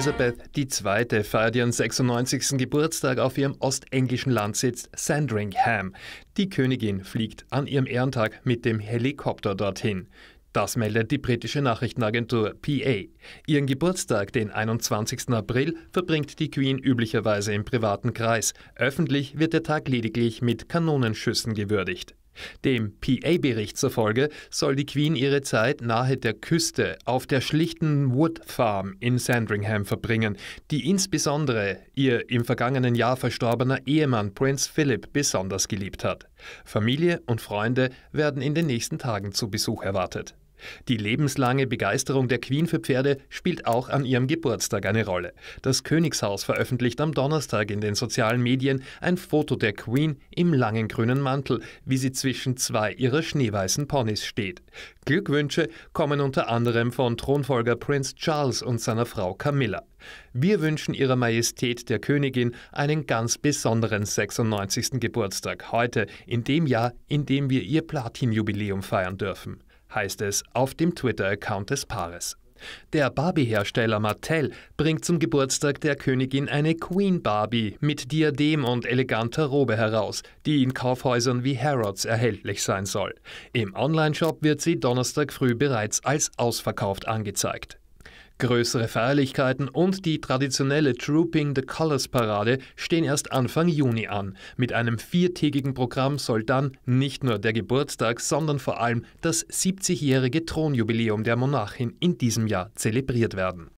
Elisabeth II. feiert ihren 96. Geburtstag auf ihrem ostenglischen Landsitz Sandringham. Die Königin fliegt an ihrem Ehrentag mit dem Helikopter dorthin. Das meldet die britische Nachrichtenagentur PA. Ihren Geburtstag, den 21. April, verbringt die Queen üblicherweise im privaten Kreis. Öffentlich wird der Tag lediglich mit Kanonenschüssen gewürdigt. Dem PA-Bericht zufolge soll die Queen ihre Zeit nahe der Küste auf der schlichten Wood Farm in Sandringham verbringen, die insbesondere ihr im vergangenen Jahr verstorbener Ehemann Prinz Philip besonders geliebt hat. Familie und Freunde werden in den nächsten Tagen zu Besuch erwartet. Die lebenslange Begeisterung der Queen für Pferde spielt auch an ihrem Geburtstag eine Rolle. Das Königshaus veröffentlicht am Donnerstag in den sozialen Medien ein Foto der Queen im langen grünen Mantel, wie sie zwischen zwei ihrer schneeweißen Ponys steht. Glückwünsche kommen unter anderem von Thronfolger Prinz Charles und seiner Frau Camilla. Wir wünschen Ihrer Majestät der Königin einen ganz besonderen 96. Geburtstag heute, in dem Jahr, in dem wir ihr Platinjubiläum feiern dürfen heißt es auf dem Twitter-Account des Paares. Der Barbie-Hersteller Mattel bringt zum Geburtstag der Königin eine Queen Barbie mit Diadem und eleganter Robe heraus, die in Kaufhäusern wie Harrods erhältlich sein soll. Im Onlineshop wird sie Donnerstag früh bereits als ausverkauft angezeigt. Größere Feierlichkeiten und die traditionelle Trooping the Colors Parade stehen erst Anfang Juni an. Mit einem viertägigen Programm soll dann nicht nur der Geburtstag, sondern vor allem das 70-jährige Thronjubiläum der Monarchin in diesem Jahr zelebriert werden.